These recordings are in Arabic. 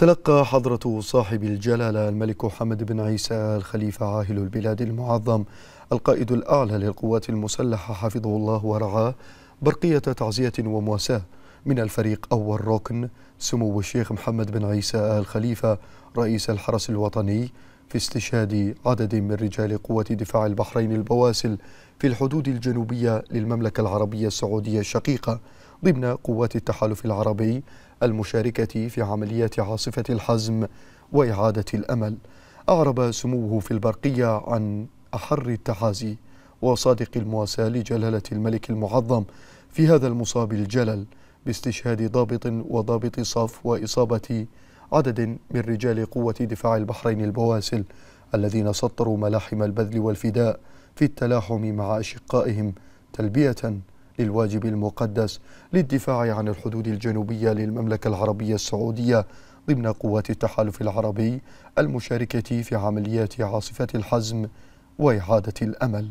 تلقى حضرة صاحب الجلالة الملك حمد بن عيسى الخليفة عاهل البلاد المعظم القائد الأعلى للقوات المسلحة حفظه الله ورعاه برقية تعزية ومواساة من الفريق أول ركن سمو الشيخ محمد بن عيسى آل خليفة رئيس الحرس الوطني في استشهاد عدد من رجال قوة دفاع البحرين البواسل في الحدود الجنوبية للمملكة العربية السعودية الشقيقة ضمن قوات التحالف العربي المشاركة في عمليات عاصفة الحزم وإعادة الأمل أعرب سموه في البرقية عن أحر التحازي وصادق المواساة لجلالة الملك المعظم في هذا المصاب الجلل باستشهاد ضابط وضابط صف وإصابة عدد من رجال قوة دفاع البحرين البواسل الذين سطروا ملاحم البذل والفداء في التلاحم مع أشقائهم تلبية للواجب المقدس للدفاع عن الحدود الجنوبية للمملكة العربية السعودية ضمن قوات التحالف العربي المشاركة في عمليات عاصفة الحزم وإعادة الأمل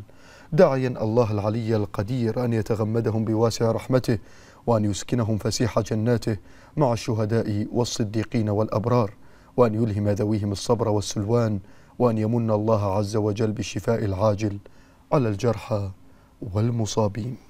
داعيا الله العلي القدير أن يتغمدهم بواسع رحمته وأن يسكنهم فسيح جناته مع الشهداء والصديقين والأبرار وأن يلهم ذويهم الصبر والسلوان وأن يمن الله عز وجل بالشفاء العاجل على الجرحى والمصابين